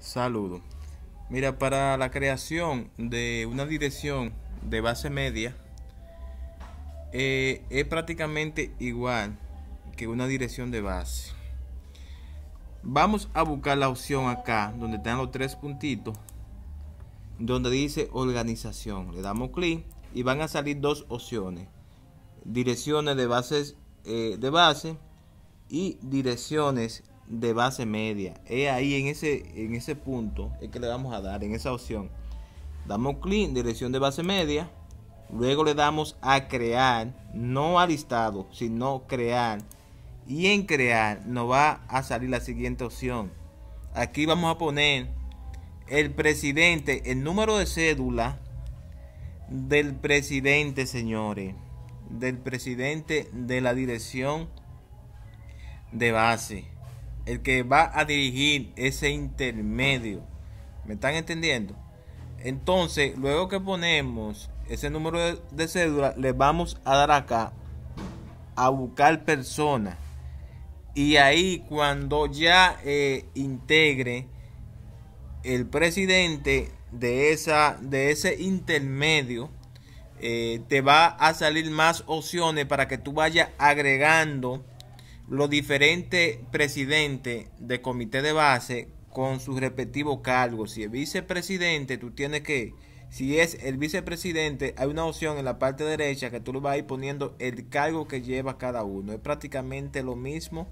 saludo Mira, para la creación de una dirección de base media eh, es prácticamente igual que una dirección de base. Vamos a buscar la opción acá, donde están los tres puntitos, donde dice organización. Le damos clic y van a salir dos opciones. Direcciones de bases eh, de base y direcciones de base media. Es ahí en ese, en ese punto es que le vamos a dar, en esa opción. Damos clic, dirección de base media. Luego le damos a crear, no a listado, sino crear. Y en crear nos va a salir la siguiente opción. Aquí vamos a poner el presidente, el número de cédula del presidente, señores. Del presidente de la dirección de base el que va a dirigir ese intermedio. ¿Me están entendiendo? Entonces, luego que ponemos ese número de, cédula, le vamos a dar acá a buscar persona, Y ahí cuando ya eh, integre el presidente de, esa, de ese intermedio, eh, te va a salir más opciones para que tú vayas agregando los diferentes presidentes de comité de base con sus respectivos cargos. Si es vicepresidente, tú tienes que, si es el vicepresidente, hay una opción en la parte derecha que tú lo vas a ir poniendo el cargo que lleva cada uno. Es prácticamente lo mismo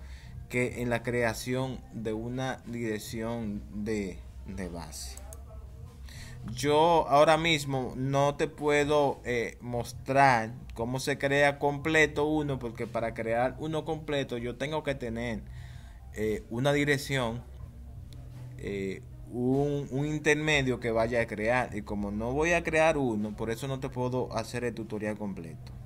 que en la creación de una dirección de base yo ahora mismo no te puedo eh, mostrar cómo se crea completo uno, porque para crear uno completo yo tengo que tener eh, una dirección, eh, un, intermedio que vaya a crear. Y como no voy a crear uno, por eso no te puedo hacer el tutorial completo.